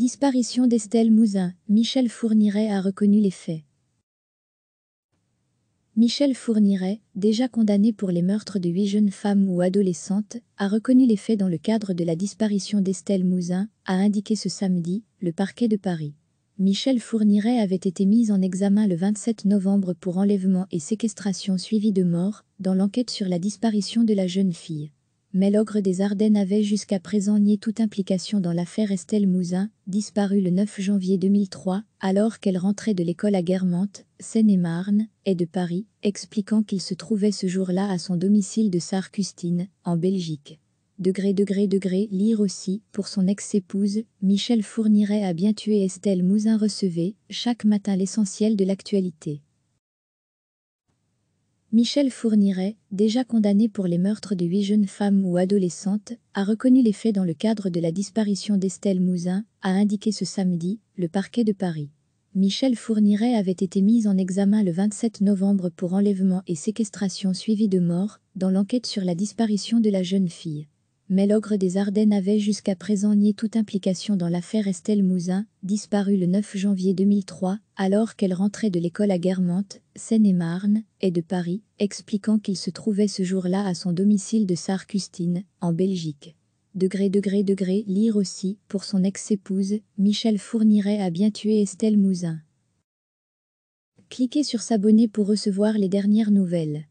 Disparition d'Estelle Mouzin, Michel Fourniret a reconnu les faits. Michel Fourniret, déjà condamné pour les meurtres de huit jeunes femmes ou adolescentes, a reconnu les faits dans le cadre de la disparition d'Estelle Mouzin, a indiqué ce samedi le parquet de Paris. Michel Fourniret avait été mis en examen le 27 novembre pour enlèvement et séquestration suivi de mort dans l'enquête sur la disparition de la jeune fille mais l'ogre des Ardennes avait jusqu'à présent nié toute implication dans l'affaire Estelle Mouzin, disparue le 9 janvier 2003, alors qu'elle rentrait de l'école à Guermantes, Seine-et-Marne, et de Paris, expliquant qu'il se trouvait ce jour-là à son domicile de Sarcustine, en Belgique. Degré, degré, degré, lire aussi, pour son ex-épouse, Michel fournirait à bien tuer Estelle Mouzin recevait, chaque matin l'essentiel de l'actualité. Michel Fourniret, déjà condamné pour les meurtres de huit jeunes femmes ou adolescentes, a reconnu les faits dans le cadre de la disparition d'Estelle Mouzin, a indiqué ce samedi le parquet de Paris. Michel Fourniret avait été mis en examen le 27 novembre pour enlèvement et séquestration suivi de mort dans l'enquête sur la disparition de la jeune fille mais l'ogre des Ardennes avait jusqu'à présent nié toute implication dans l'affaire Estelle Mouzin, disparue le 9 janvier 2003, alors qu'elle rentrait de l'école à Guermantes, Seine-et-Marne, et de Paris, expliquant qu'il se trouvait ce jour-là à son domicile de Sarcustine, en Belgique. Degré, degré, degré, lire aussi, pour son ex-épouse, Michel fournirait a bien tué Estelle Mouzin. Cliquez sur s'abonner pour recevoir les dernières nouvelles.